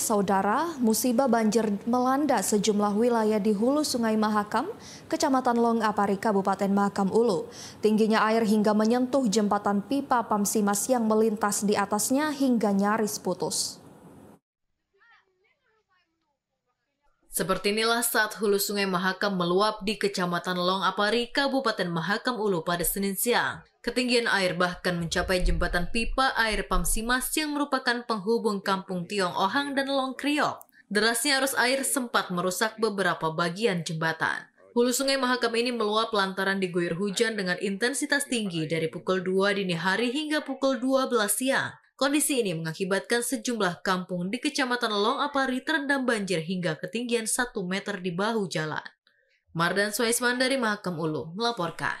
Saudara, musibah banjir melanda sejumlah wilayah di hulu Sungai Mahakam, Kecamatan Long Apari, Kabupaten Mahakam Ulu. Tingginya air hingga menyentuh jembatan pipa Pamsimas yang melintas di atasnya hingga nyaris putus. Seperti inilah saat hulu sungai Mahakam meluap di Kecamatan Long Apari, Kabupaten Mahakam Ulu pada Senin siang. Ketinggian air bahkan mencapai jembatan pipa air Pamsimas yang merupakan penghubung kampung Tiong Ohang dan Long Kriok. Derasnya arus air sempat merusak beberapa bagian jembatan. Hulu sungai Mahakam ini meluap lantaran diguyur hujan dengan intensitas tinggi dari pukul 2 dini hari hingga pukul 12 siang. Kondisi ini mengakibatkan sejumlah kampung di Kecamatan Long Apari terendam banjir hingga ketinggian 1 meter di bahu jalan. Mardan Swaisman dari Mahakam Ulu melaporkan.